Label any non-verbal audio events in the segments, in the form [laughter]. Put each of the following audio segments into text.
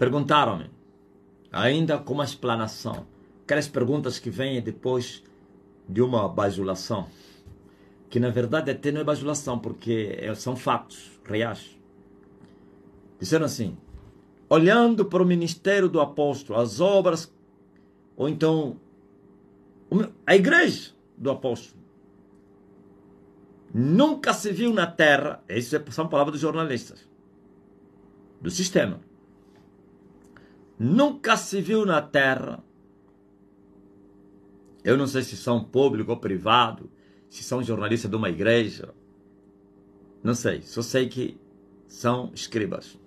Perguntaram-me, ainda com uma explanação, aquelas perguntas que vêm depois de uma bajulação, que na verdade até não é bajulação, porque é, são fatos reais. Disseram assim: olhando para o ministério do apóstolo, as obras, ou então a igreja do apóstolo, nunca se viu na terra, isso é, são palavras dos jornalistas, do sistema nunca se viu na terra. Eu não sei se são público ou privado, se são jornalistas de uma igreja. Não sei, só sei que são escribas.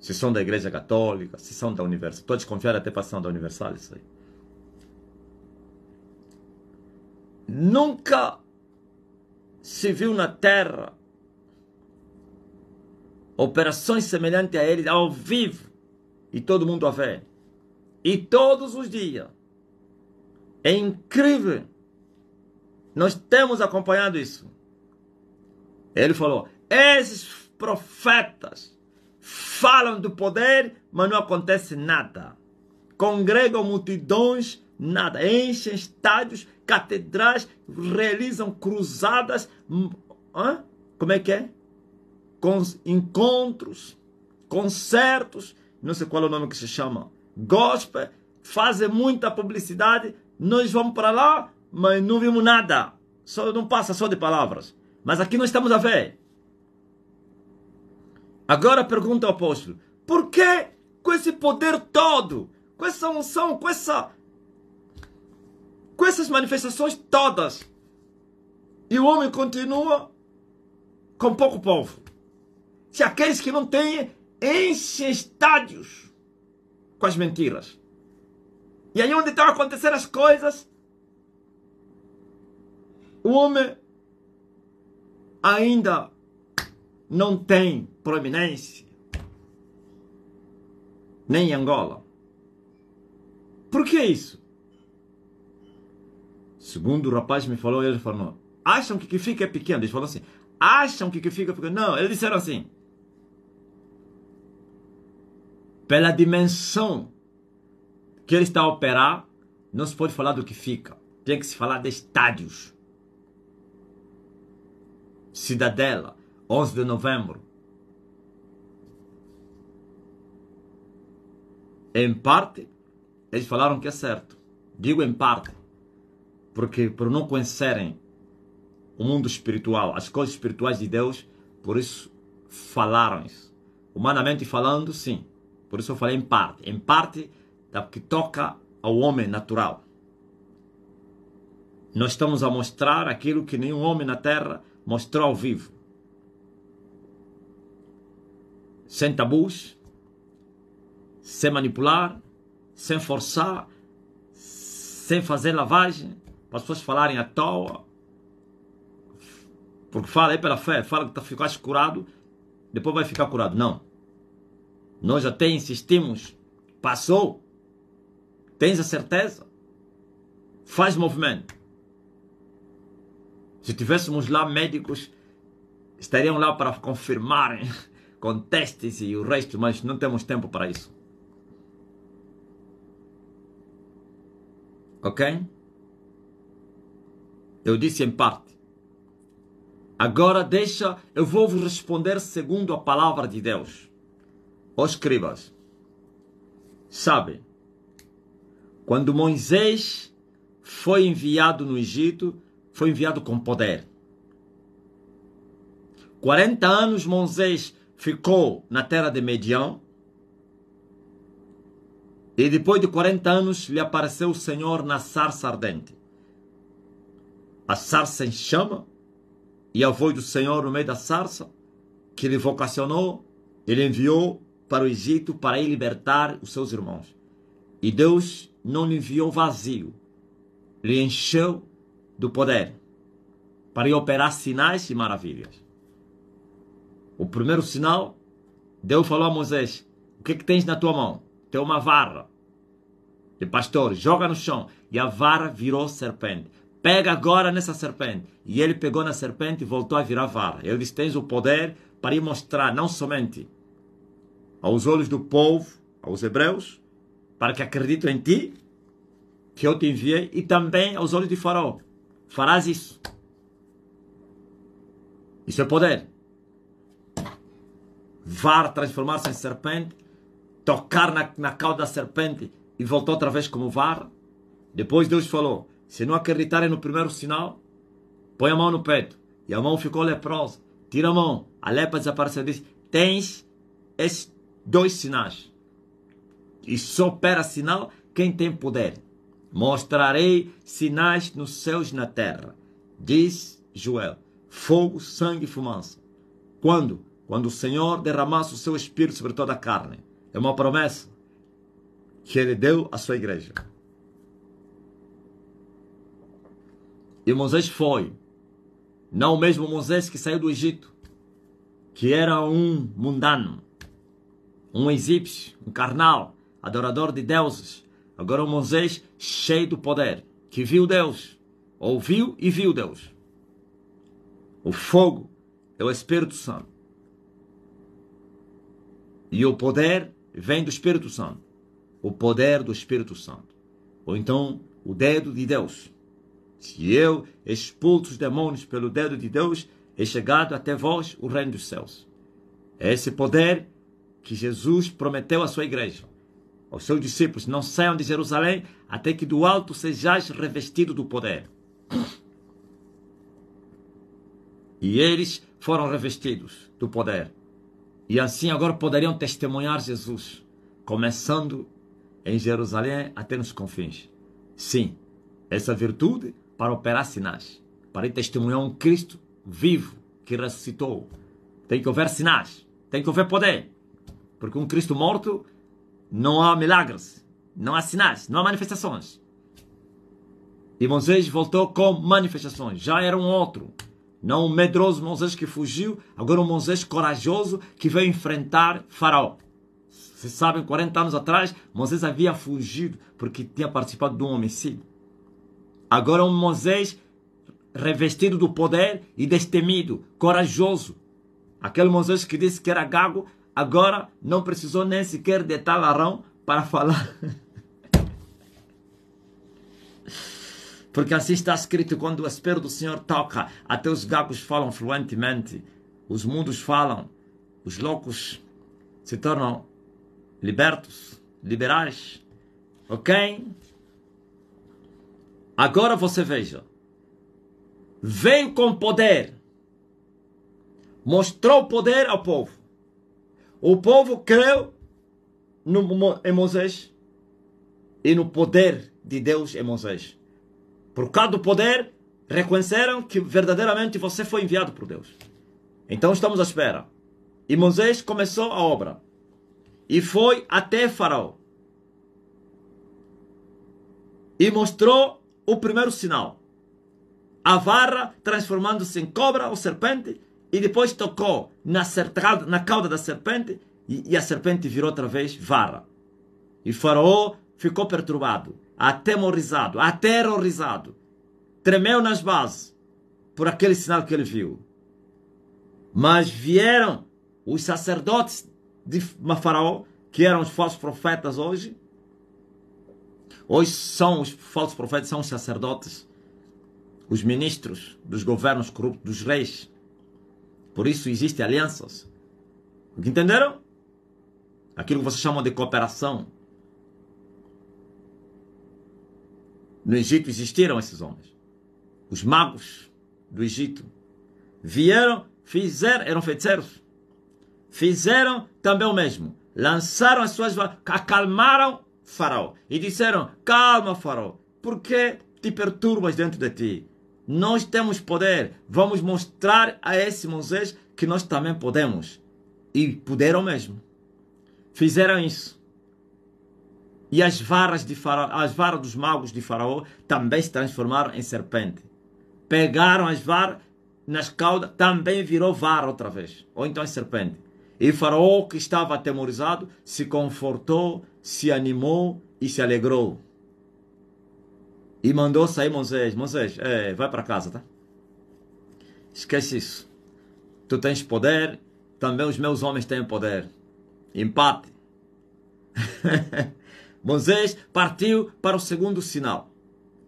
Se são da igreja católica, se são da Universal. Estou desconfiado até passando da Universal, isso aí. Nunca se viu na terra operações semelhantes a ele ao vivo. E todo mundo a vê. E todos os dias. É incrível. Nós temos acompanhado isso. Ele falou: esses profetas falam do poder, mas não acontece nada. Congregam multidões, nada. Enchem estádios, catedrais, realizam cruzadas. Hum, hã? Como é que é? encontros, concertos, não sei qual é o nome que se chama, gospel, fazem muita publicidade, nós vamos para lá, mas não vimos nada. Só, não passa só de palavras. Mas aqui nós estamos a ver. Agora pergunta ao apóstolo: por que com esse poder todo, com essa unção, com essa. com essas manifestações todas, e o homem continua com pouco povo? se aqueles que não têm enchem estádios com as mentiras. E aí onde estão acontecendo as coisas, o homem ainda não tem proeminência, nem em Angola. Por que isso? Segundo o rapaz me falou, ele falou, acham que que fica é pequeno. Eles falou assim, acham que que fica é pequeno. Não, eles disseram assim, pela dimensão que ele está a operar, não se pode falar do que fica. Tem que se falar de estádios. Cidadela, 11 de novembro. Em parte, eles falaram que é certo. Digo em parte, porque por não conhecerem o mundo espiritual, as coisas espirituais de Deus, por isso falaram isso. Humanamente falando, sim. Por isso eu falei em parte. Em parte da tá, que toca ao homem natural. Nós estamos a mostrar aquilo que nenhum homem na Terra mostrou ao vivo. Sem tabus, sem manipular, sem forçar, sem fazer lavagem, para as pessoas falarem à toa. Porque fala aí pela fé, fala que tá, ficaste curado, depois vai ficar curado. Não. Nós até insistimos. Passou. Tens a certeza? Faz movimento. Se tivéssemos lá médicos, estariam lá para confirmarem [laughs] com testes e o resto, mas não temos tempo para isso. Ok? Eu disse em parte. Agora deixa, eu vou vos responder segundo a palavra de Deus os escribas Sabem, quando Moisés foi enviado no Egito, foi enviado com poder. 40 anos Moisés ficou na terra de Medião. E depois de 40 anos lhe apareceu o Senhor na sarça ardente. A sarça em chama e a voz do Senhor no meio da sarça que ele vocacionou, ele enviou para o Egito para ir libertar os seus irmãos. E Deus não lhe enviou vazio, lhe encheu do poder para ir operar sinais e maravilhas. O primeiro sinal, Deus falou a Moisés: O que, é que tens na tua mão? Tem uma vara de pastor, joga no chão. E a vara virou serpente. Pega agora nessa serpente. E ele pegou na serpente e voltou a virar vara. Ele disse: Tens o poder para ir mostrar não somente aos olhos do povo, aos hebreus, para que acreditem em ti, que eu te enviei, e também aos olhos de Faraó. Farás isso. Isso é poder. Var transformar-se em serpente, tocar na, na cauda da serpente e voltou outra vez como var. Depois Deus falou: se não acreditarem no primeiro sinal, põe a mão no peito. E a mão ficou leprosa. Tira a mão. A lepra desapareceu. Diz: tens este dois sinais. E só opera sinal quem tem poder. Mostrarei sinais nos céus e na terra, diz Joel: fogo, sangue e fumaça. Quando? Quando o Senhor derramasse o seu espírito sobre toda a carne. É uma promessa que ele deu à sua igreja. E Moisés foi, não o mesmo Moisés que saiu do Egito, que era um mundano, um egípcio, um carnal, adorador de deuses. Agora o Moisés cheio do poder, que viu Deus, ouviu e viu Deus. O fogo é o Espírito Santo. E o poder vem do Espírito Santo. O poder do Espírito Santo. Ou então, o dedo de Deus. Se eu expulso os demônios pelo dedo de Deus, é chegado até vós o reino dos céus. Esse poder que Jesus prometeu à sua igreja, aos seus discípulos: Não saiam de Jerusalém até que do alto sejais revestido do poder. E eles foram revestidos do poder. E assim agora poderiam testemunhar Jesus, começando em Jerusalém até nos confins. Sim, essa virtude para operar sinais, para testemunhar um Cristo vivo que ressuscitou. Tem que haver sinais, tem que haver poder. Porque um Cristo morto não há milagres, não há sinais, não há manifestações. E Moisés voltou com manifestações. Já era um outro. Não um medroso Moisés que fugiu, agora um Moisés corajoso que veio enfrentar Faraó. Vocês sabem, 40 anos atrás, Moisés havia fugido porque tinha participado de um homicídio. Agora um Moisés revestido do poder e destemido, corajoso. Aquele Moisés que disse que era gago, Agora não precisou nem sequer de talarão para falar. [laughs] Porque assim está escrito: quando o Espírito do Senhor toca, até os gagos falam fluentemente, os mundos falam, os loucos se tornam libertos, liberais. Ok? Agora você veja. Veio com poder. Mostrou poder ao povo. O povo creu no, em Moisés e no poder de Deus em Moisés. Por causa do poder, reconheceram que verdadeiramente você foi enviado por Deus. Então estamos à espera. E Moisés começou a obra e foi até Faraó e mostrou o primeiro sinal. A vara transformando-se em cobra ou serpente e depois tocou na, cercada, na cauda da serpente e, e a serpente virou outra vez vara. E Faraó ficou perturbado, atemorizado, aterrorizado. Tremeu nas bases por aquele sinal que ele viu. Mas vieram os sacerdotes de Faraó, que eram os falsos profetas hoje. Hoje são os falsos profetas, são os sacerdotes, os ministros dos governos corruptos, dos reis por isso existem alianças. Entenderam? Aquilo que vocês chamam de cooperação. No Egito existiram esses homens. Os magos do Egito vieram, fizeram, eram feiticeiros. Fizeram também o mesmo. Lançaram as suas. acalmaram Faraó. E disseram: Calma, Faraó, por que te perturbas dentro de ti? Nós temos poder. Vamos mostrar a esse Moisés que nós também podemos. E puderam mesmo. Fizeram isso. E as varas, de faraó, as varas dos magos de Faraó também se transformaram em serpente. Pegaram as varas nas caudas, também virou vara outra vez. Ou então é serpente. E Faraó, que estava atemorizado, se confortou, se animou e se alegrou. E mandou sair Moisés. Moisés, é, vai para casa, tá? Esquece isso. Tu tens poder, também os meus homens têm poder. Empate. [laughs] Moisés partiu para o segundo sinal.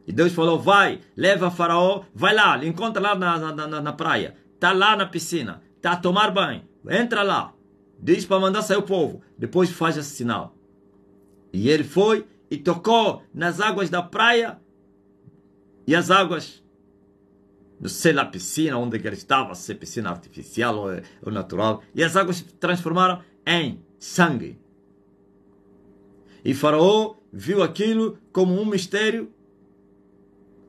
E Deus falou: vai, leva Faraó, vai lá, encontra lá na, na, na, na praia. Está lá na piscina, está a tomar banho. Entra lá, diz para mandar sair o povo. Depois faz esse sinal. E ele foi e tocou nas águas da praia e as águas? Não sei lá, piscina, onde que ele estava, se é piscina artificial ou, ou natural. E as águas se transformaram em sangue. E Faraó viu aquilo como um mistério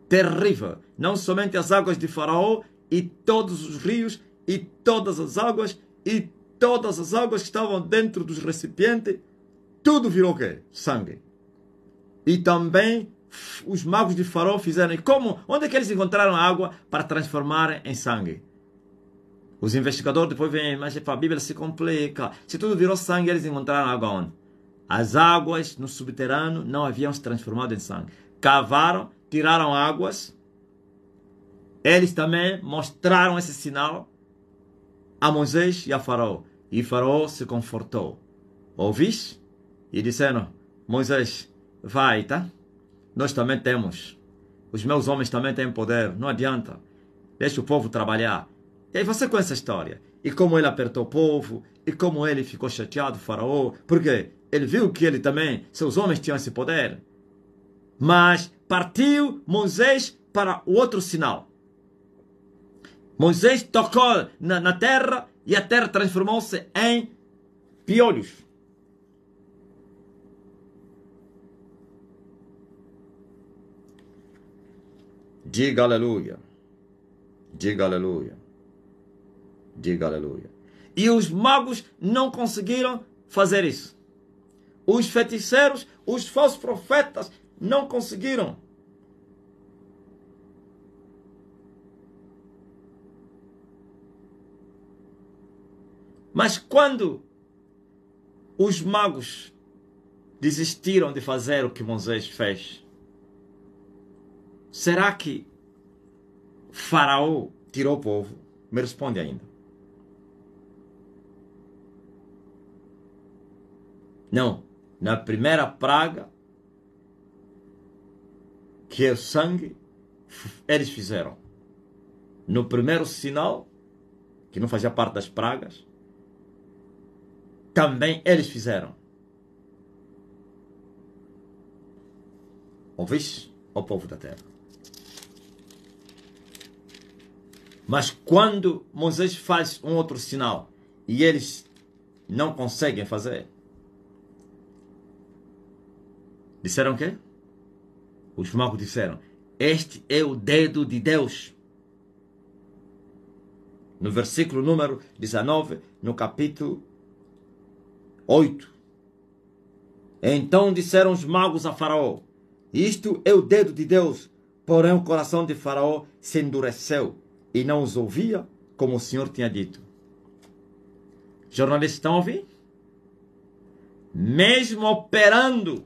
terrível. Não somente as águas de Faraó, e todos os rios, e todas as águas, e todas as águas que estavam dentro dos recipientes, tudo virou o quê? Sangue. E também os magos de Faraó fizeram? E como? Onde é que eles encontraram água para transformar em sangue? Os investigadores depois vêm, mas a Bíblia se complica. Se tudo virou sangue, eles encontraram água onde? As águas no subterrâneo não haviam se transformado em sangue. Cavaram, tiraram águas. Eles também mostraram esse sinal a Moisés e a Faraó. E Faraó se confortou. Ouviste? E disseram: Moisés, vai, tá? Nós também temos. Os meus homens também têm poder. Não adianta. Deixa o povo trabalhar. E aí você conhece a história. E como ele apertou o povo, e como ele ficou chateado, o faraó. Porque Ele viu que ele também, seus homens tinham esse poder. Mas partiu Moisés para o outro sinal. Moisés tocou na, na terra e a terra transformou-se em piolhos. Diga aleluia. Diga aleluia. Diga aleluia. E os magos não conseguiram fazer isso. Os feiticeiros, os falsos profetas não conseguiram. Mas quando os magos desistiram de fazer o que Moisés fez, Será que Faraó tirou o povo? Me responde ainda. Não. Na primeira praga, que é o sangue, eles fizeram. No primeiro sinal, que não fazia parte das pragas, também eles fizeram. Ouviste, ó povo da terra? Mas quando Moisés faz um outro sinal e eles não conseguem fazer, disseram o Os magos disseram: Este é o dedo de Deus. No versículo número 19, no capítulo 8. Então disseram os magos a Faraó: Isto é o dedo de Deus. Porém, o coração de Faraó se endureceu e não os ouvia, como o Senhor tinha dito. Jornalistas estão ouvindo? Mesmo operando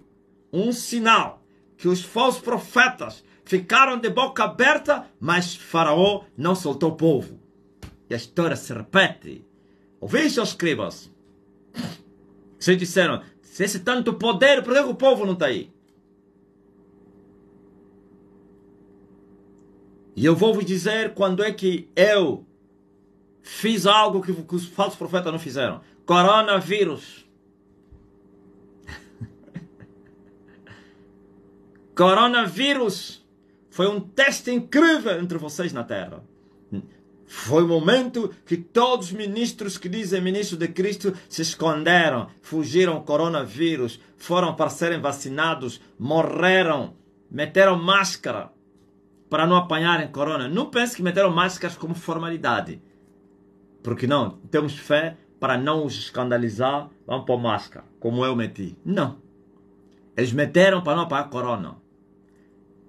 um sinal que os falsos profetas ficaram de boca aberta, mas Faraó não soltou o povo. E a história se repete. Ouviste, os escribas? Vocês disseram, se esse tanto poder, por que o povo não está aí? E eu vou vos dizer quando é que eu fiz algo que, que os falsos profetas não fizeram. Coronavírus. [laughs] Coronavírus foi um teste incrível entre vocês na Terra. Foi o momento que todos os ministros que dizem ministro de Cristo se esconderam, fugiram coronavírus, foram para serem vacinados, morreram, meteram máscara para não apanharem corona. Não pense que meteram máscaras como formalidade. Porque não, temos fé para não os escandalizar, vamos pôr máscara, como eu meti. Não. Eles meteram para não apanhar corona.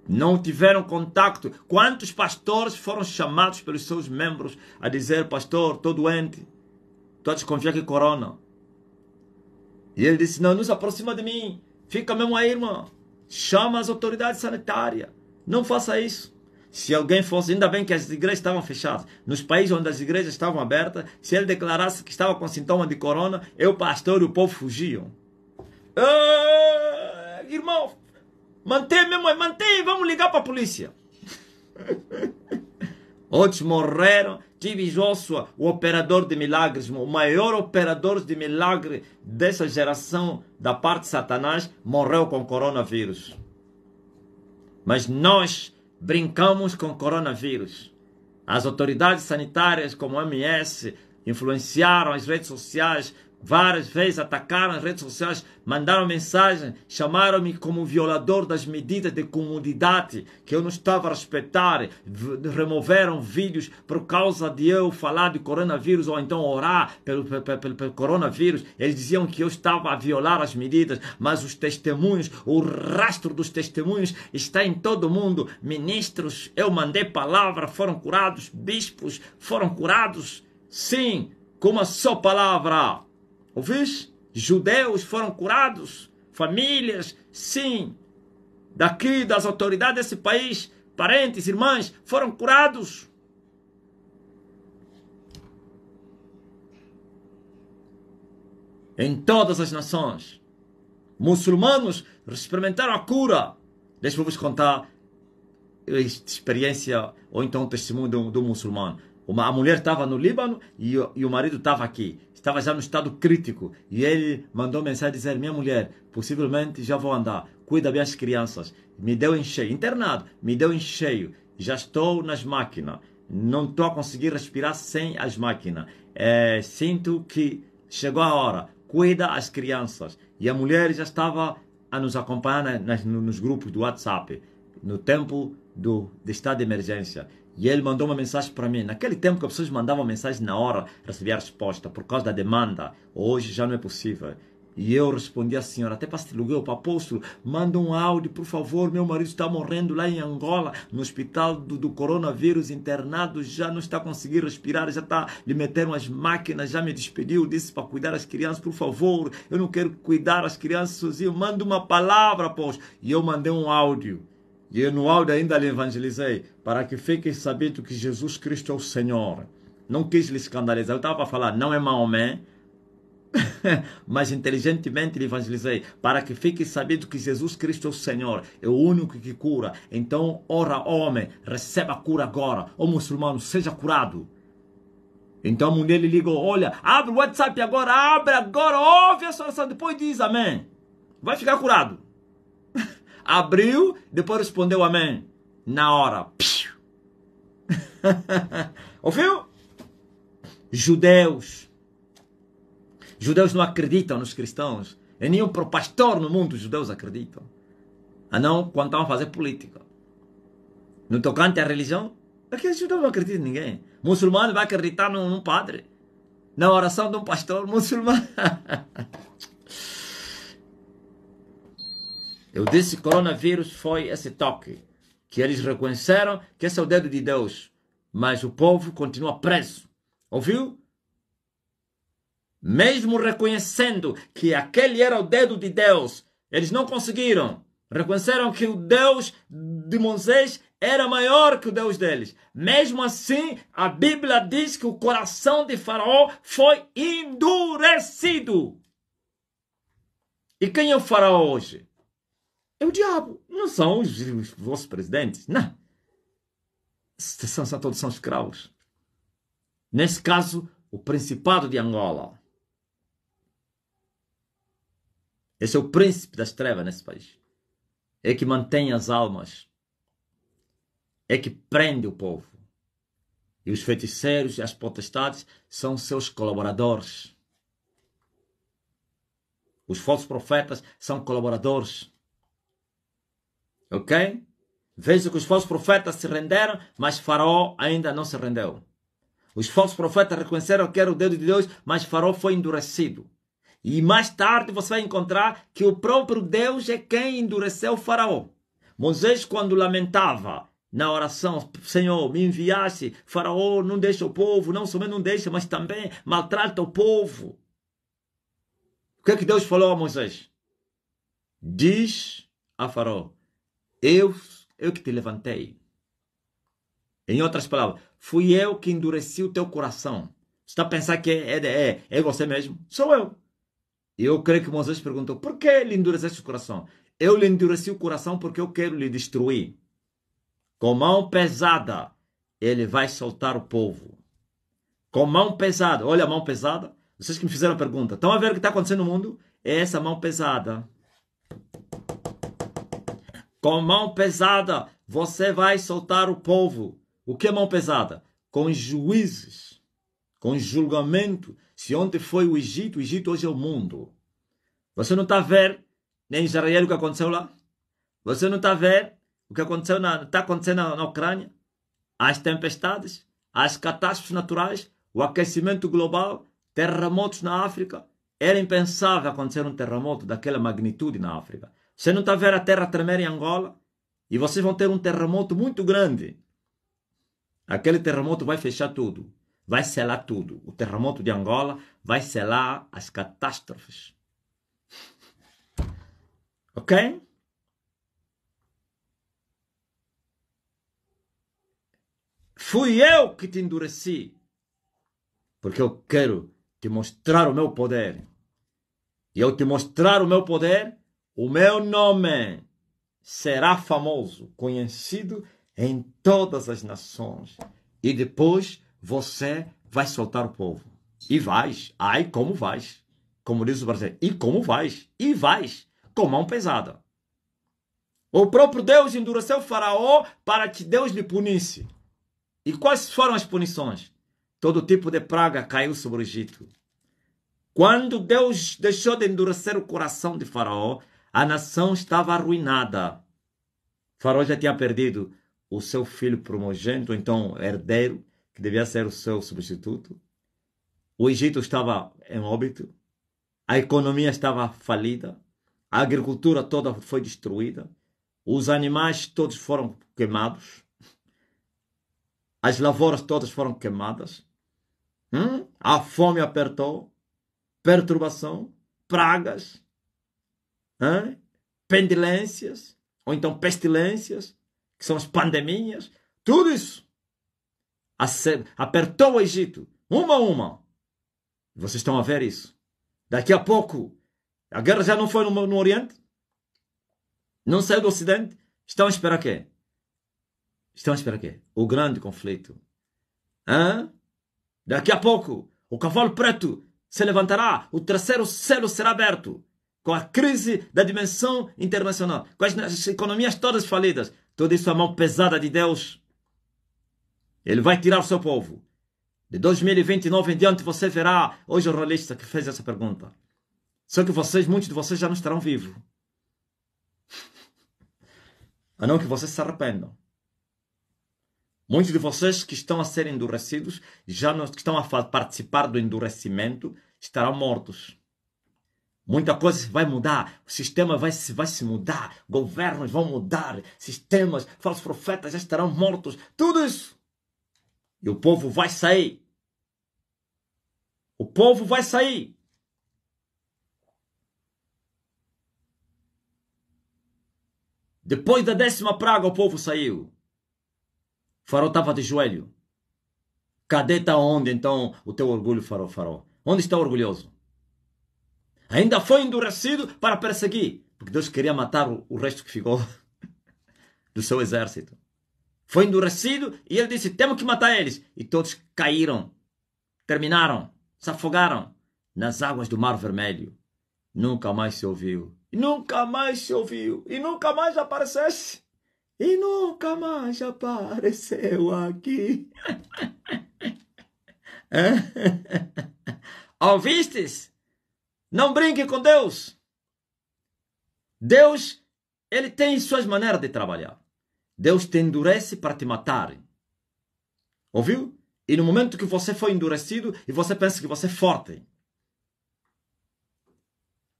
Não tiveram contato. Quantos pastores foram chamados pelos seus membros a dizer, pastor, estou doente, estou a desconfiar que é corona. E ele disse, não, não se aproxima de mim, fica mesmo aí, irmão. Chama as autoridades sanitárias. Não faça isso. Se alguém fosse, ainda bem que as igrejas estavam fechadas, nos países onde as igrejas estavam abertas, se ele declarasse que estava com sintoma de corona, eu, pastor e o povo fugiam. Ah, irmão, mantém mãe, mantém, vamos ligar para a polícia. [laughs] Outros morreram. Tive Joshua, o operador de milagres, o maior operador de milagre dessa geração da parte de Satanás, morreu com coronavírus. Mas nós brincamos com coronavírus. As autoridades sanitárias, como a OMS, influenciaram as redes sociais Várias vezes atacaram as redes sociais, mandaram mensagem, chamaram-me como violador das medidas de comodidade que eu não estava a respeitar. Removeram vídeos por causa de eu falar de coronavírus ou então orar pelo, pelo, pelo, pelo coronavírus. Eles diziam que eu estava a violar as medidas, mas os testemunhos, o rastro dos testemunhos está em todo mundo. Ministros, eu mandei palavra, foram curados, bispos foram curados. Sim, com uma só palavra. Ouvis? Judeus foram curados, famílias, sim, daqui das autoridades desse país, parentes, irmãs, foram curados. Em todas as nações, muçulmanos experimentaram a cura. Deixa eu vos contar experiência ou então testemunho do, do muçulmano. Uma, a mulher estava no Líbano e, e o marido estava aqui. Estava já no estado crítico. E ele mandou mensagem dizer: Minha mulher, possivelmente já vou andar. Cuida bem as crianças. Me deu em cheio. Internado, me deu em cheio. Já estou nas máquinas. Não estou a conseguir respirar sem as máquinas. É, sinto que chegou a hora. Cuida as crianças. E a mulher já estava a nos acompanhar nas, nos grupos do WhatsApp. No tempo do, do estado de emergência. E ele mandou uma mensagem para mim. Naquele tempo que as pessoas mandavam mensagem na hora, recebia a resposta por causa da demanda. Hoje já não é possível. E eu respondi à senhora, até pastiluguei para apóstolo, manda um áudio, por favor, meu marido está morrendo lá em Angola, no hospital do, do coronavírus, internado, já não está conseguindo respirar, já está, lhe meteram as máquinas, já me despediu, disse para cuidar as crianças, por favor, eu não quero cuidar as crianças sozinho, manda uma palavra, apóstolo. E eu mandei um áudio. E no áudio ainda lhe evangelizei, para que fiquem sabendo que Jesus Cristo é o Senhor. Não quis lhe escandalizar. Eu estava para falar, não é Maomé, [laughs] mas inteligentemente lhe evangelizei, para que fique sabido que Jesus Cristo é o Senhor, é o único que cura. Então, ora, homem, receba a cura agora. Ô muçulmano, seja curado. Então a mulher lhe ligou: Olha, abre o WhatsApp agora, abre agora, ouve a oração, depois diz amém. Vai ficar curado abriu, depois respondeu amém. Na hora. [laughs] Ouviu? Judeus. Judeus não acreditam nos cristãos. E nenhum pastor no mundo os judeus acreditam. A ah, não quando estão a fazer política. No tocante à religião, porque é os judeus não acreditam em ninguém. O muçulmano vai acreditar num, num padre. Na oração de um pastor muçulmano. [laughs] Eu disse coronavírus foi esse toque, que eles reconheceram que esse é o dedo de Deus, mas o povo continua preso. Ouviu? Mesmo reconhecendo que aquele era o dedo de Deus, eles não conseguiram. Reconheceram que o Deus de Moisés era maior que o Deus deles. Mesmo assim, a Bíblia diz que o coração de Faraó foi endurecido. E quem é o Faraó hoje? é o diabo, não são os, os vossos presidentes. Não. São, são todos são escravos. Nesse caso, o Principado de Angola. Esse é o príncipe das trevas nesse país. É que mantém as almas. É que prende o povo. E os feiticeiros e as potestades são seus colaboradores. Os falsos profetas são colaboradores. Ok? Veja que os falsos profetas se renderam, mas Faraó ainda não se rendeu. Os falsos profetas reconheceram que era o dedo de Deus, mas Faraó foi endurecido. E mais tarde você vai encontrar que o próprio Deus é quem endureceu Faraó. Moisés, quando lamentava na oração, Senhor, me enviaste, Faraó não deixa o povo, não somente não deixa, mas também maltrata o povo. O que é que Deus falou a Moisés? Diz a Faraó: eu, eu que te levantei. Em outras palavras, fui eu que endureci o teu coração. Você está a pensar que é, é, é, é você mesmo? Sou eu. E eu creio que Moisés perguntou: por que ele endureceu o coração? Eu lhe endureci o coração porque eu quero lhe destruir. Com mão pesada, ele vai soltar o povo. Com mão pesada, olha a mão pesada. Vocês que me fizeram a pergunta, estão a ver o que está acontecendo no mundo? É essa mão pesada. Com mão pesada você vai soltar o povo. O que é mão pesada? Com juízes, com julgamento. Se ontem foi o Egito, o Egito hoje é o mundo. Você não está a ver né, em Israel o que aconteceu lá? Você não está a ver o que aconteceu na, está acontecendo na, na Ucrânia? As tempestades, as catástrofes naturais, o aquecimento global, terremotos na África. Era impensável acontecer um terremoto daquela magnitude na África. Você não está vendo a terra tremer em Angola? E vocês vão ter um terremoto muito grande. Aquele terremoto vai fechar tudo. Vai selar tudo. O terremoto de Angola vai selar as catástrofes. [laughs] Ok? Fui eu que te endureci. Porque eu quero te mostrar o meu poder. E eu te mostrar o meu poder, o meu nome será famoso, conhecido em todas as nações. E depois você vai soltar o povo. E vais. Ai, como vais. Como diz o brasileiro. E como vais. E vais. Com mão pesada. O próprio Deus endureceu Faraó para que Deus lhe punisse. E quais foram as punições? Todo tipo de praga caiu sobre o Egito. Quando Deus deixou de endurecer o coração de Faraó, a nação estava arruinada. Faraó já tinha perdido o seu filho primogênito, então herdeiro, que devia ser o seu substituto. O Egito estava em óbito. A economia estava falida. A agricultura toda foi destruída. Os animais todos foram queimados. As lavouras todas foram queimadas. Hum? A fome apertou. Perturbação. Pragas hein? pendilências, ou então pestilências, que são as pandemias, tudo isso apertou o Egito, uma a uma. Vocês estão a ver isso. Daqui a pouco, a guerra já não foi no, no Oriente, não saiu do Ocidente. Estão a esperar quê? Estão a esperar quê? O grande conflito. Daqui a pouco, o cavalo preto se levantará, o terceiro selo será aberto com a crise da dimensão internacional, com as economias todas falidas, toda isso a mão pesada de Deus. Ele vai tirar o seu povo. De 2029 em diante você verá o jornalista que fez essa pergunta. Só que vocês, muitos de vocês já não estarão vivos. [laughs] A não que vocês se arrependam. Muitos de vocês que estão a ser endurecidos, já não, que estão a participar do endurecimento, estarão mortos. Muita coisa vai mudar, o sistema vai, vai se mudar, governos vão mudar, sistemas, falsos profetas já estarão mortos, tudo isso. E o povo vai sair. O povo vai sair. Depois da décima praga, o povo saiu. O farol estava de joelho. Cadê está onde então o teu orgulho, farol, farol? Onde está orgulhoso? Ainda foi endurecido para perseguir, porque Deus queria matar o resto que ficou [laughs] do seu exército. Foi endurecido e ele disse: Temos que matar eles. E todos caíram, terminaram, se afogaram nas águas do Mar Vermelho. Nunca mais se ouviu, e nunca mais se ouviu, e nunca mais aparecesse, e nunca mais apareceu aqui. [laughs] [laughs] Ouvistes? Não brinque com Deus. Deus, ele tem suas maneiras de trabalhar. Deus te endurece para te matar. Ouviu? E no momento que você foi endurecido e você pensa que você é forte,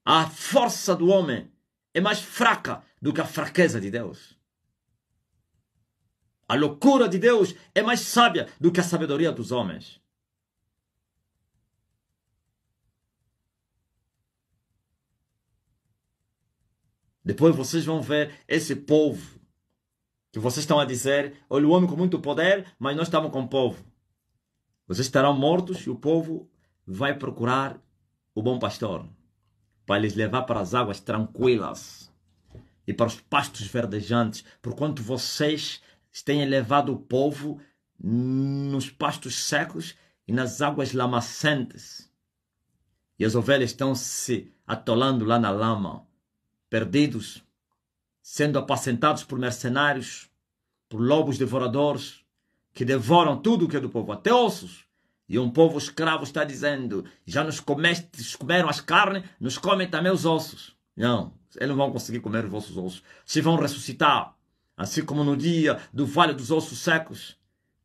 a força do homem é mais fraca do que a fraqueza de Deus. A loucura de Deus é mais sábia do que a sabedoria dos homens. Depois vocês vão ver esse povo que vocês estão a dizer: olha, o homem com muito poder, mas nós estamos com o povo. Vocês estarão mortos e o povo vai procurar o bom pastor para lhes levar para as águas tranquilas e para os pastos verdejantes, porquanto vocês têm levado o povo nos pastos secos e nas águas lamacentes. E as ovelhas estão se atolando lá na lama perdidos, sendo apacentados por mercenários, por lobos devoradores, que devoram tudo o que é do povo, até ossos. E um povo escravo está dizendo: já nos comestes, comeram as carnes, nos comem também os ossos. Não, eles não vão conseguir comer os vossos ossos. Se vão ressuscitar, assim como no dia do vale dos ossos secos.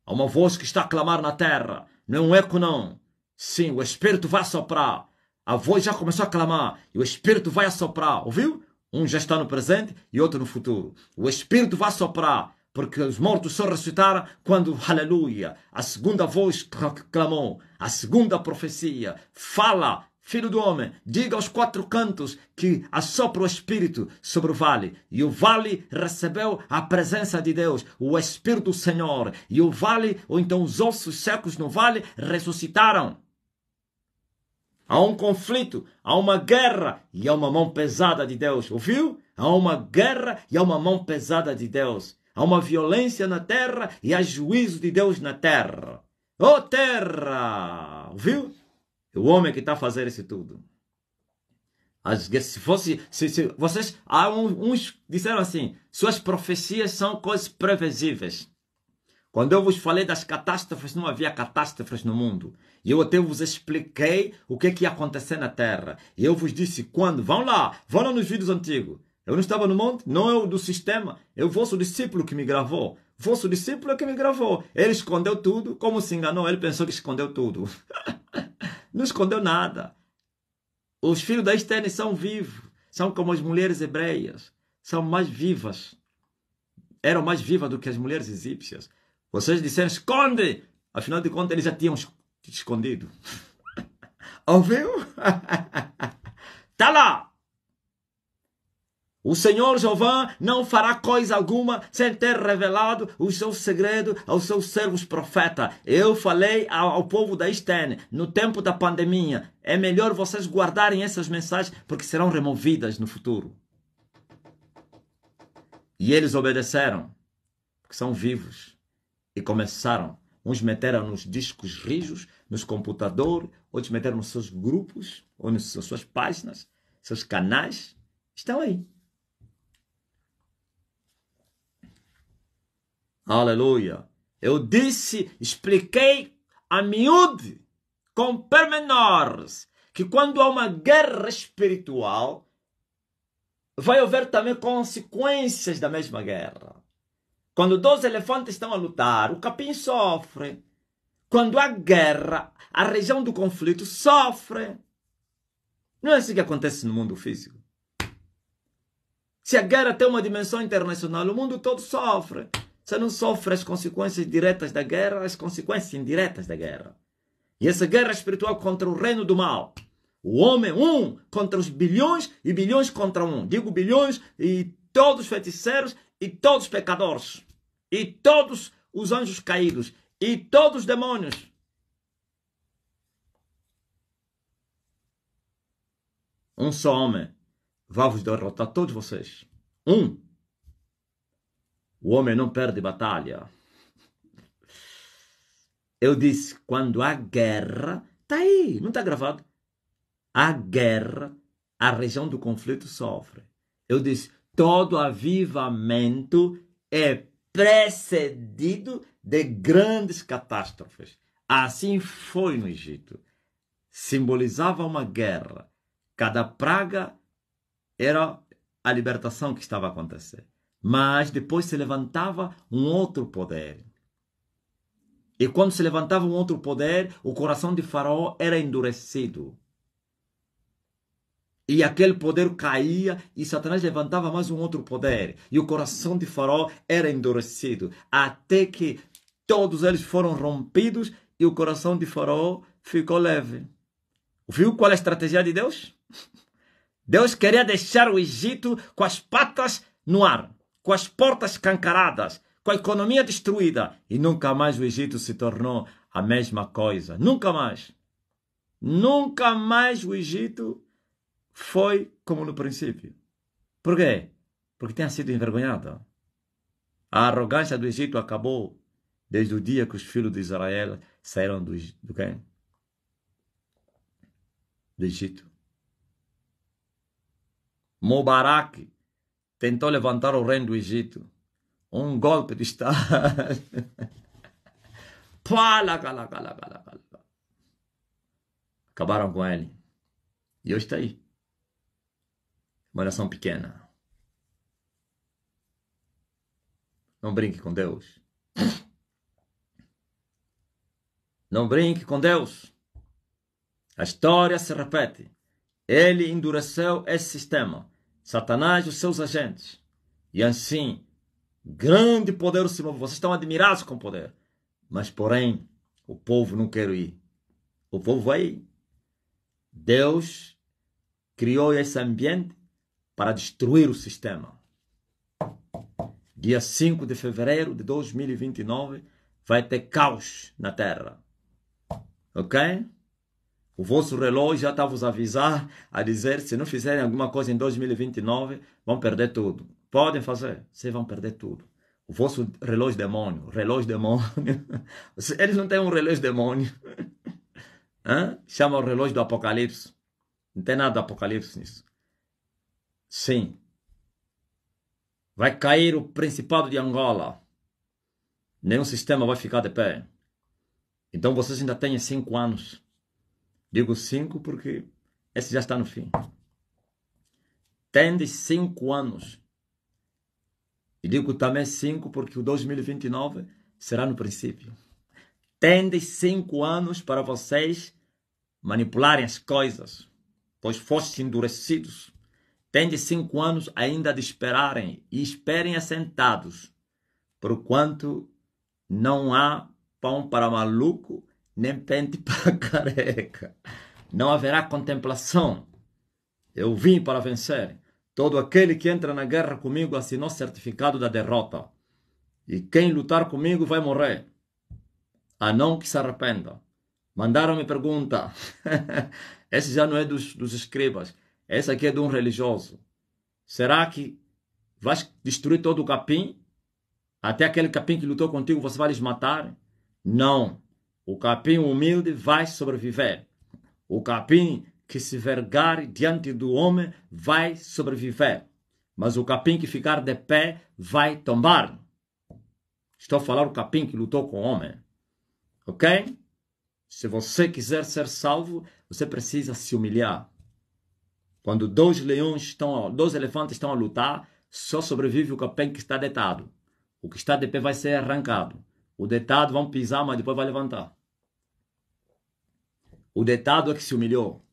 Há uma voz que está a clamar na terra. Não é um eco, não. Sim, o Espírito vai soprar. A voz já começou a clamar e o Espírito vai assoprar. Ouviu? Um já está no presente e outro no futuro. O Espírito vai soprar, porque os mortos só ressuscitaram quando, aleluia, a segunda voz clamou, a segunda profecia. Fala, filho do homem, diga aos quatro cantos que assopra o Espírito sobre o vale. E o vale recebeu a presença de Deus, o Espírito do Senhor. E o vale, ou então os ossos secos no vale, ressuscitaram. Há um conflito, há uma guerra e há uma mão pesada de Deus. Ouviu? Há uma guerra e há uma mão pesada de Deus. Há uma violência na terra e há juízo de Deus na terra. Ô oh, terra! Ouviu? É o homem que está a fazer isso tudo. As, se fosse, se, se, vocês, há uns disseram assim: suas profecias são coisas previsíveis. Quando eu vos falei das catástrofes, não havia catástrofes no mundo. E Eu até vos expliquei o que, é que ia acontecer na Terra. E Eu vos disse quando. Vão lá, vão lá nos vídeos antigos. Eu não estava no monte, não é o do sistema, Eu é vosso discípulo que me gravou. Vosso discípulo é que me gravou. Ele escondeu tudo, como se enganou, ele pensou que escondeu tudo. [laughs] não escondeu nada. Os filhos da Estene são vivos, são como as mulheres hebreias, são mais vivas. Eram mais vivas do que as mulheres egípcias vocês disseram esconde! Afinal de contas, eles já tinham escondido. [laughs] Ouviu? [laughs] tá lá! O Senhor Jeová não fará coisa alguma sem ter revelado o seu segredo aos seus servos profeta. Eu falei ao, povo da Estene, no tempo da pandemia, é melhor vocês guardarem essas mensagens porque serão removidas no futuro. E eles obedeceram, porque são vivos. E começaram. Uns meteram nos discos rijos, nos computadores, outros meteram nos seus grupos, ou nas suas páginas, seus canais. Estão aí. Aleluia. Eu disse, expliquei a miúde, com pormenores, que quando há uma guerra espiritual, vai haver também consequências da mesma guerra. Quando dois elefantes estão a lutar, o capim sofre. Quando há guerra, a região do conflito sofre. Não é assim que acontece no mundo físico. Se a guerra tem uma dimensão internacional, o mundo todo sofre. Você não sofre as consequências diretas da guerra, as consequências indiretas da guerra. E essa guerra espiritual contra o reino do mal. O homem um contra os bilhões e bilhões contra um. Digo bilhões e todos feiticeiros e todos pecadores e todos os anjos caídos e todos os demônios. Um só homem vai vos derrotar todos vocês. Um. O homem não perde batalha. Eu disse, quando há guerra, tá aí, não está gravado. A guerra, a região do conflito sofre. Eu disse, todo avivamento é precedido de grandes catástrofes. Assim foi no Egito. Simbolizava uma guerra. Cada praga era a libertação que estava a acontecer. Mas depois se levantava um outro poder. E quando se levantava um outro poder, o coração de Faraó era endurecido. E aquele poder caía e Satanás levantava mais um outro poder. E o coração de Faraó era endurecido, até que todos eles foram rompidos e o coração de Faraó ficou leve. Viu qual é a estratégia de Deus? [laughs] Deus queria deixar o Egito com as patas no ar, com as portas cancaradas, com a economia destruída. E nunca mais o Egito se tornou a mesma coisa. Nunca mais. Nunca mais o Egito foi como no princípio. Por quê? Porque tinha sido envergonhada. A arrogância do Egito acabou desde o dia que os filhos de Israel saíram do, do quem? Do Egito. Mubarak tentou levantar o reino do Egito. Um golpe de Estado. [laughs] Acabaram com ele. E hoje está aí. Uma oração pequena. Não brinque com Deus. Não brinque com Deus. A história se repete. Ele endureceu esse sistema, Satanás e os seus agentes. E assim, grande poder se move. Vocês estão admirados com o poder. Mas, porém, o povo não quer ir. O povo vai Deus criou esse ambiente para destruir o sistema. Dia 5 de fevereiro de 2029 vai ter caos na Terra. Ok? O vosso relógio já está vos avisar a dizer se não fizerem alguma coisa em 2029 vão perder tudo. Podem fazer, vocês vão perder tudo. O vosso relógio demônio, relógio demônio. [laughs] Eles não têm um relógio demônio. [laughs] Hã? Chama o relógio do apocalipse. Não tem nada do apocalipse nisso. Sim. Vai cair o Principado de Angola. Nenhum sistema vai ficar de pé. Então vocês ainda têm cinco anos. Digo cinco porque esse já está no fim. tende cinco anos. E digo também cinco porque o 2029 será no princípio. tende cinco anos para vocês manipularem as coisas, pois fossem endurecidos Tende cinco anos ainda de esperarem, e esperem assentados, porquanto não há pão para maluco, nem pente [laughs] para careca. Não haverá contemplação. Eu vim para vencer. Todo aquele que entra na guerra comigo assinou certificado da derrota. E quem lutar comigo vai morrer, a não que se arrependa. Mandaram-me pergunta. [laughs] Esse já não é dos, dos escribas. Essa aqui é de um religioso. Será que vai destruir todo o capim? Até aquele capim que lutou contigo, você vai lhes matar? Não. O capim humilde vai sobreviver. O capim que se vergar diante do homem vai sobreviver. Mas o capim que ficar de pé vai tombar. Estou a falar o capim que lutou com o homem. Ok? Se você quiser ser salvo, você precisa se humilhar. Quando dois leões estão, dois elefantes estão a lutar, só sobrevive o capim que está deitado. O que está de pé vai ser arrancado. O deitado vão pisar, mas depois vai levantar. O deitado é que se humilhou.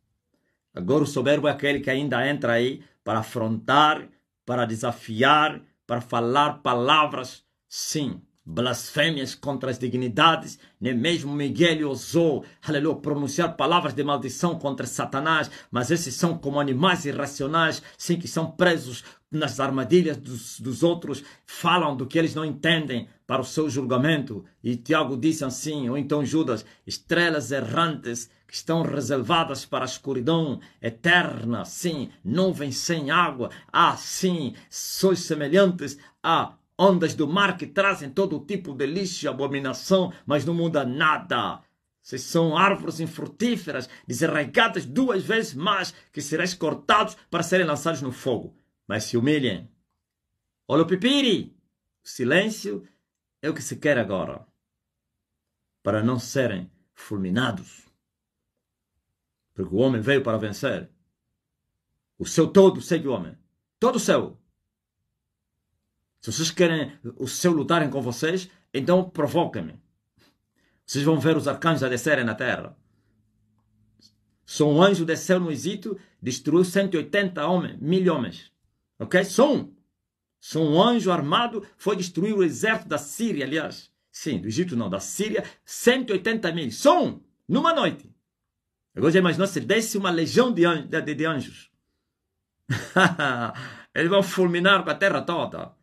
Agora o soberbo é aquele que ainda entra aí para afrontar, para desafiar, para falar palavras. Sim, blasfêmias contra as dignidades, nem né? mesmo Miguel ousou, aleluia, pronunciar palavras de maldição contra Satanás, mas esses são como animais irracionais, sim, que são presos nas armadilhas dos, dos outros, falam do que eles não entendem para o seu julgamento. E Tiago disse assim, ou então Judas, estrelas errantes que estão reservadas para a escuridão eterna, sim, nuvens sem água, ah, sim, sois semelhantes a Ondas do mar que trazem todo tipo de lixo e abominação, mas não muda nada. Vocês são árvores infrutíferas, desarraigadas duas vezes mais, que sereis cortados para serem lançados no fogo. Mas se humilhem. Olha o pipiri! O silêncio é o que se quer agora, para não serem fulminados. Porque o homem veio para vencer. O seu todo segue o homem. Todo o seu. Se vocês querem o seu lutarem com vocês, então provoquem-me. Vocês vão ver os arcanjos a descerem na terra. Só um anjo desceu no Egito, destruiu 180 homens, mil homens. Ok? Só um. Só um anjo armado foi destruir o exército da Síria, aliás. Sim, do Egito não, da Síria, 180 mil. Só um, numa noite. Agora já imaginou se desse uma legião de, de, de anjos. [laughs] Eles vão fulminar com a terra toda.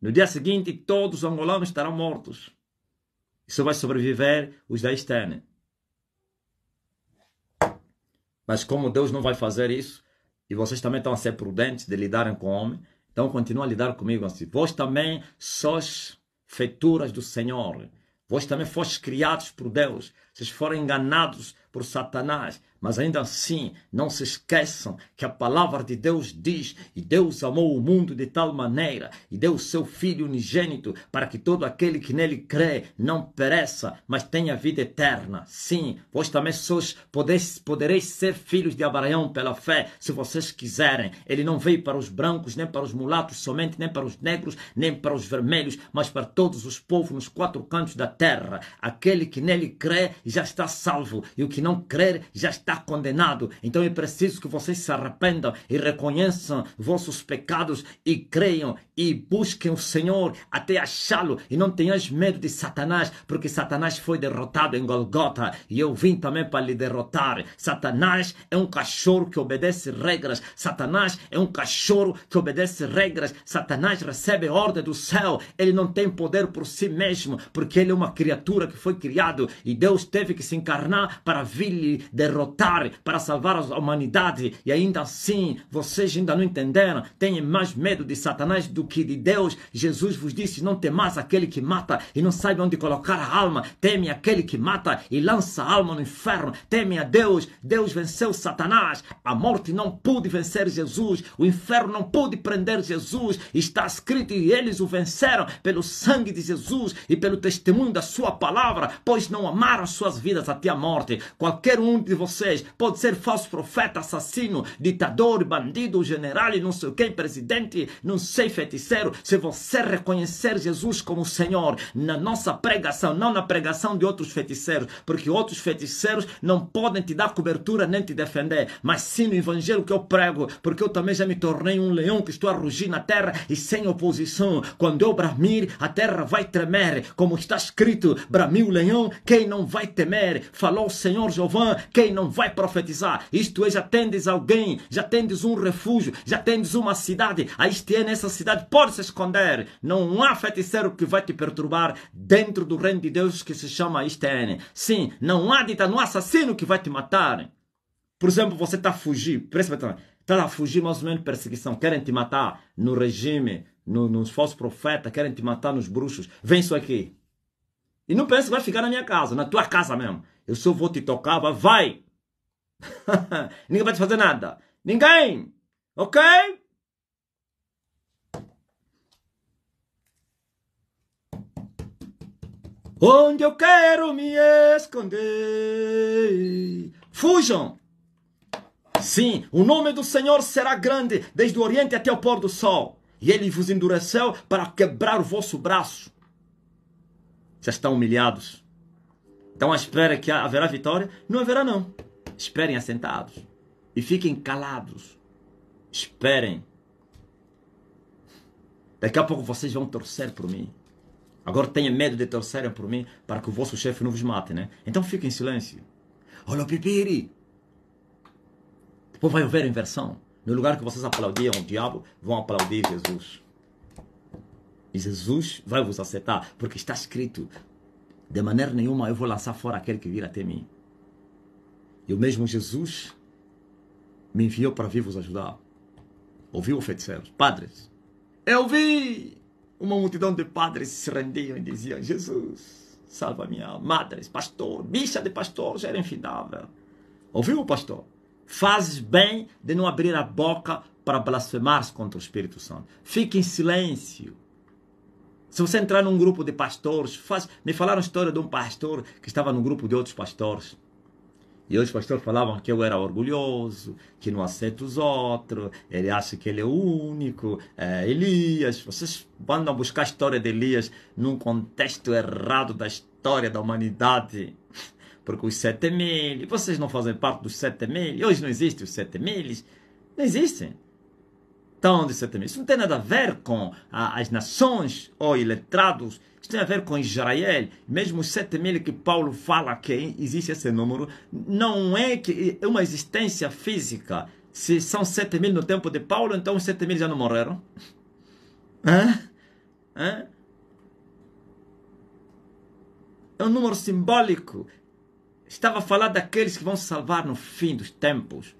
No dia seguinte, todos os angolanos estarão mortos. só vai sobreviver os da externa. Mas como Deus não vai fazer isso, e vocês também estão a ser prudentes de lidarem com o homem, então continuem a lidar comigo assim. Vós também sois feituras do Senhor. Vós também fostes criados por Deus. Vocês foram enganados por Satanás. Mas ainda assim, não se esqueçam que a palavra de Deus diz: e Deus amou o mundo de tal maneira, e deu o seu Filho unigênito, para que todo aquele que nele crê não pereça, mas tenha vida eterna. Sim, vós também sois, podeis, podereis ser filhos de Abraão pela fé, se vocês quiserem. Ele não veio para os brancos, nem para os mulatos somente, nem para os negros, nem para os vermelhos, mas para todos os povos nos quatro cantos da terra. Aquele que nele crê já está salvo, e o que não crer já está condenado. Então é preciso que vocês se arrependam e reconheçam vossos pecados e creiam e busquem o Senhor até achá-lo. E não tenhas medo de Satanás, porque Satanás foi derrotado em Golgota e eu vim também para lhe derrotar. Satanás é um cachorro que obedece regras. Satanás é um cachorro que obedece regras. Satanás recebe ordem do céu. Ele não tem poder por si mesmo, porque ele é uma criatura que foi criado e Deus teve que se encarnar para maravilhe derrotar para salvar a humanidade. E ainda assim, vocês ainda não entenderam. Tenham mais medo de Satanás do que de Deus. Jesus vos disse: não temais aquele que mata e não sabe onde colocar a alma. Teme aquele que mata e lança a alma no inferno. Teme a Deus. Deus venceu Satanás. A morte não pôde vencer Jesus. O inferno não pôde prender Jesus. Está escrito e eles o venceram pelo sangue de Jesus e pelo testemunho da sua palavra, pois não amaram suas vidas até a morte. Qualquer um de vocês pode ser falso profeta, assassino, ditador, bandido, general, e não sei quem, presidente, não sei, feiticeiro. Se você reconhecer Jesus como Senhor na nossa pregação, não na pregação de outros feiticeiros, porque outros feiticeiros não podem te dar cobertura nem te defender, mas sim no evangelho que eu prego, porque eu também já me tornei um leão que estou a rugir na terra e sem oposição. Quando eu bramir, a terra vai tremer, como está escrito: bramir o leão, quem não vai temer? Falou o Senhor Paulo quem não vai profetizar? Isto é, já tendes alguém, já tendes um refúgio, já tendes uma cidade, a este é nessa cidade, pode se esconder. Não há feiticeiro que vai te perturbar dentro do reino de Deus que se chama Istene. Sim, não há dita, não há assassino que vai te matar. Por exemplo, você está a fugir, presta atenção, está a fugir mais ou menos de perseguição, querem te matar no regime, no, nos falsos profetas, querem te matar nos bruxos. Vem isso aqui. E não pensa que vai ficar na minha casa, na tua casa mesmo eu só vou te tocar, vai! [laughs] Ninguém vai te fazer nada. Ninguém! Ok? Onde eu quero me esconder. Fujam! Sim, o nome do Senhor será grande, desde o Oriente até o pôr do sol. E ele vos endureceu para quebrar o vosso braço. Vocês estão humilhados. Então espera que haverá vitória? Não haverá não. Esperem assentados e fiquem calados. Esperem. Daqui a pouco vocês vão torcer por mim. Agora tenha medo de torcerem por mim para que o vosso chefe não vos mate, né? Então fiquem em silêncio. Olha o pipiri! Depois vai haver inversão. No lugar que vocês aplaudiam o diabo, vão aplaudir Jesus. E Jesus vai vos aceitar, porque está escrito: de maneira nenhuma eu vou lançar fora aquele que vir até mim. E o mesmo Jesus me enviou para vir vos ajudar. Ouviu o feiticeiro? Padres. Eu vi! Uma multidão de padres se rendiam e diziam: Jesus, salva minha alma. Madres, pastor, bicha de pastor já era infidável. Ouviu o pastor? Fazes bem de não abrir a boca para blasfemar contra o Espírito Santo. Fique em silêncio. Se você entrar num grupo de pastores, faz, me falaram a história de um pastor que estava num grupo de outros pastores. E os pastores falavam que eu era orgulhoso, que não aceito os outros, ele acha que ele é o único. É, Elias, vocês mandam buscar a história de Elias num contexto errado da história da humanidade. Porque os sete mil, vocês não fazem parte dos sete mil, hoje não existe os sete mil, não existem tão de Setemim. Isso não tem nada a ver com a, as nações ou iletrados, isso tem a ver com Israel. Mesmo os 7 mil que Paulo fala que existe esse número, não é que é uma existência física. Se são 7 mil no tempo de Paulo, então os 7 mil já não morreram. Hã? Hã? É um número simbólico. Estava a falar daqueles que vão salvar no fim dos tempos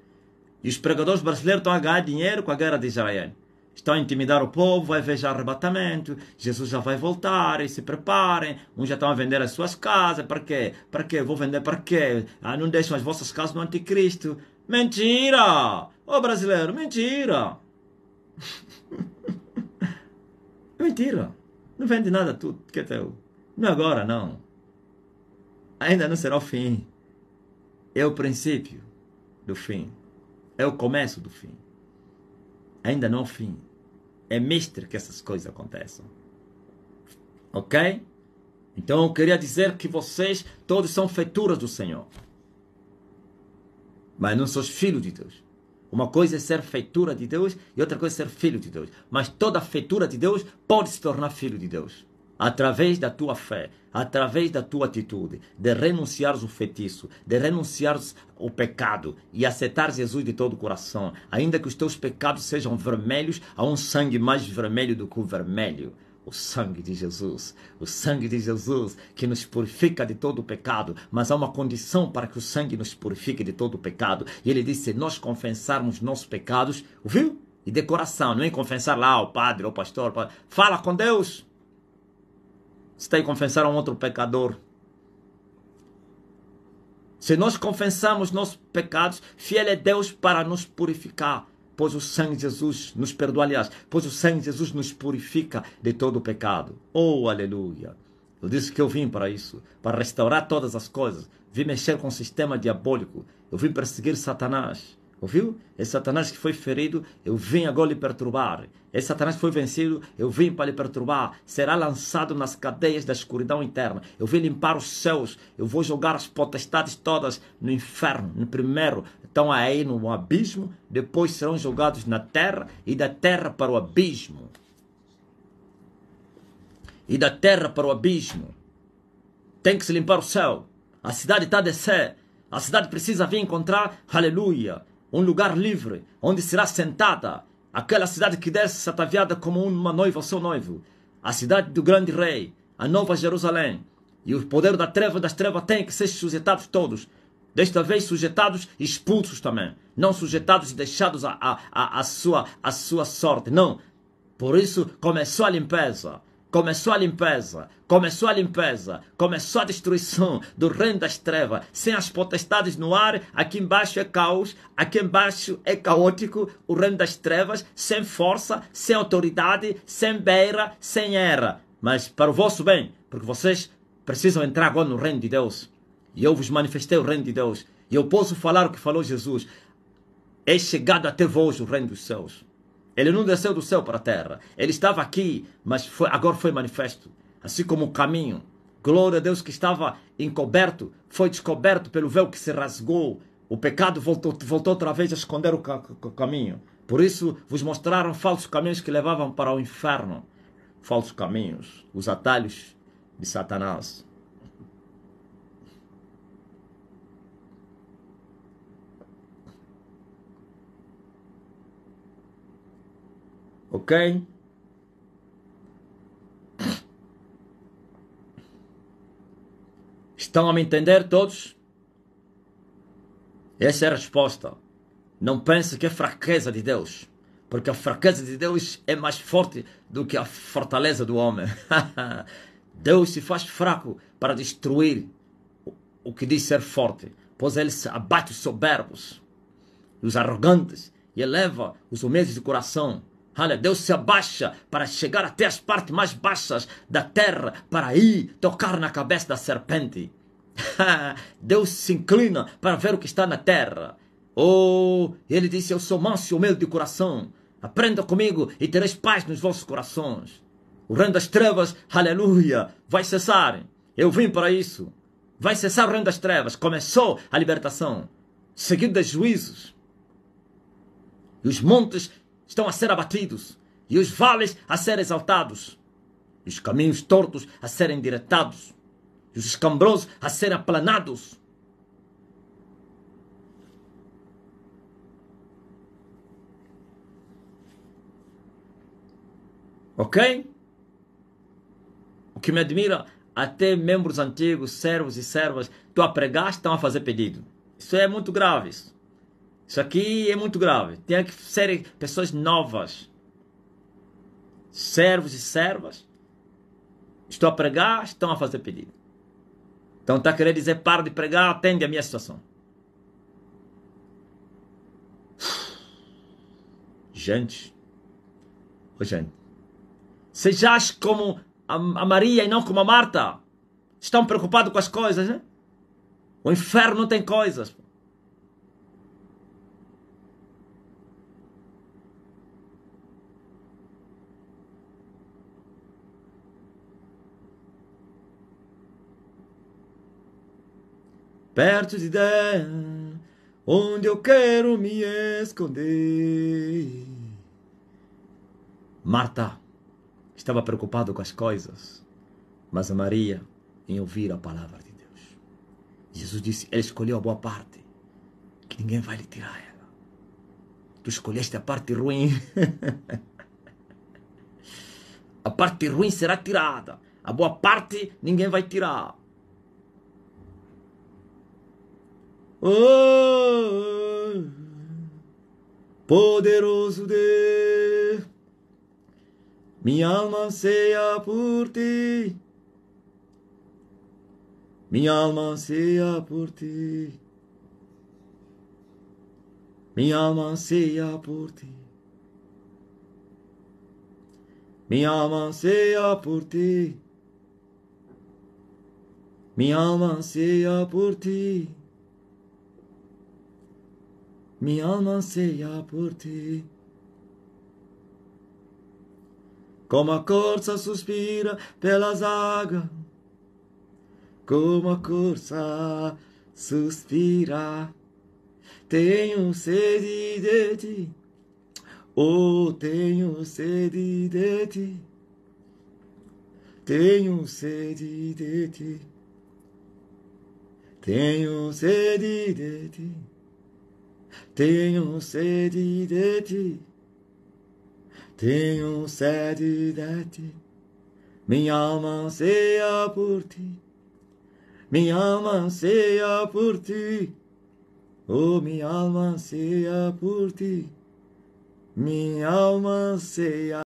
e os pregadores brasileiros estão a ganhar dinheiro com a guerra de Israel. Estão a intimidar o povo, vai haver já arrebatamento, Jesus já vai voltar, e se preparem, uns já estão a vender as suas casas, para quê? Para quê? Vou vender para quê? Ah, não deixam as vossas casas no anticristo. Mentira! Ô oh, brasileiro, mentira! [laughs] mentira! Não vende nada tudo que é teu. Não é agora, não. Ainda não será o fim. É o princípio do fim. É o começo do fim. Ainda não é o fim. É mestre que essas coisas aconteçam. Ok? Então eu queria dizer que vocês todos são feituras do Senhor. Mas não sois filhos de Deus. Uma coisa é ser feitura de Deus e outra coisa é ser filho de Deus. Mas toda feitura de Deus pode se tornar filho de Deus através da tua fé, através da tua atitude, de renunciar o feitiço, de renunciar o pecado e aceitar Jesus de todo o coração, ainda que os teus pecados sejam vermelhos, há um sangue mais vermelho do que o vermelho o sangue de Jesus, o sangue de Jesus que nos purifica de todo o pecado, mas há uma condição para que o sangue nos purifique de todo o pecado. E ele disse: se nós confessarmos nossos pecados, ouviu? E de coração, não é confessar lá ao padre, ao pastor, fala com Deus, está a confessar a um outro pecador. Se nós confessamos nossos pecados, fiel é Deus para nos purificar, pois o sangue de Jesus nos perdoa, aliás, pois o sangue de Jesus nos purifica de todo o pecado. Oh, aleluia! Eu disse que eu vim para isso, para restaurar todas as coisas. Vim mexer com o sistema diabólico. Eu vim perseguir Satanás. Ouviu? É Satanás que foi ferido, eu vim agora lhe perturbar. É Satanás que foi vencido, eu vim para lhe perturbar. Será lançado nas cadeias da escuridão interna. Eu vim limpar os céus, eu vou jogar as potestades todas no inferno. No primeiro estão aí no abismo, depois serão jogados na terra e da terra para o abismo. E da terra para o abismo. Tem que se limpar o céu. A cidade está a descer. A cidade precisa vir encontrar, aleluia, um lugar livre, onde será sentada aquela cidade que desce ataviada como uma noiva ao seu noivo, a cidade do grande rei, a nova Jerusalém. E o poder da treva das trevas tem que ser sujeitados todos, desta vez sujeitados e expulsos também, não sujeitados e deixados à a, a, a, a, sua, a sua sorte, não. Por isso começou a limpeza. Começou a limpeza, começou a limpeza, começou a destruição do reino das trevas, sem as potestades no ar, aqui embaixo é caos, aqui embaixo é caótico, o reino das trevas, sem força, sem autoridade, sem beira, sem era. Mas para o vosso bem, porque vocês precisam entrar agora no reino de Deus. E eu vos manifestei o reino de Deus. E eu posso falar o que falou Jesus. É chegado até vós o reino dos céus. Ele não desceu do céu para a terra. Ele estava aqui, mas foi, agora foi manifesto. Assim como o caminho. Glória a Deus que estava encoberto, foi descoberto pelo véu que se rasgou. O pecado voltou, voltou outra vez a esconder o, ca o caminho. Por isso vos mostraram falsos caminhos que levavam para o inferno. Falsos caminhos, os atalhos de Satanás. Ok? Estão a me entender todos? Essa é a resposta. Não pense que é fraqueza de Deus, porque a fraqueza de Deus é mais forte do que a fortaleza do homem. [laughs] Deus se faz fraco para destruir o que diz ser forte, pois ele abate os soberbos, os arrogantes e eleva os humildes de coração. Olha, Deus se abaixa para chegar até as partes mais baixas da terra, para ir tocar na cabeça da serpente. [laughs] Deus se inclina para ver o que está na terra. Oh, ele disse: Eu sou manso e humilde de coração. Aprenda comigo e tereis paz nos vossos corações. O reino das trevas, aleluia, vai cessar. Eu vim para isso. Vai cessar o reino das trevas. Começou a libertação, seguido de juízos. E os montes estão a ser abatidos, e os vales a ser exaltados, e os caminhos tortos a serem diretados, e os escambrosos a serem aplanados. Ok? O que me admira, até membros antigos, servos e servas, tu a pregaste, estão a fazer pedido. Isso é muito grave. Isso. Isso aqui é muito grave. Tem que ser pessoas novas, servos e servas. Estou a pregar, estão a fazer pedido. Então está querendo dizer, para de pregar, atende a minha situação. Gente, oh, gente, sejais como a, a Maria e não como a Marta. Estão preocupados com as coisas, né? O inferno não tem coisas. perto de Deus, onde eu quero me esconder. Marta estava preocupada com as coisas, mas a Maria em ouvir a palavra de Deus. Jesus disse: ela escolheu a boa parte, que ninguém vai lhe tirar ela. Tu escolheste a parte ruim. [laughs] a parte ruim será tirada. A boa parte ninguém vai tirar. Oh, poderoso Deus, minha alma anseia por ti, minha alma anseia por ti, minha alma anseia por ti, minha alma anseia por ti, minha alma anseia por ti. Minha alma anseia por ti. Como a corça suspira pelas águas, como a corça suspira, tenho sede de ti. Oh, tenho sede de ti. Tenho sede de ti. Tenho sede de ti. Tenho sede de ti, tenho sede de ti. Minha alma anseia por ti, minha alma anseia por ti. Oh, minha alma anseia por ti, minha alma anseia.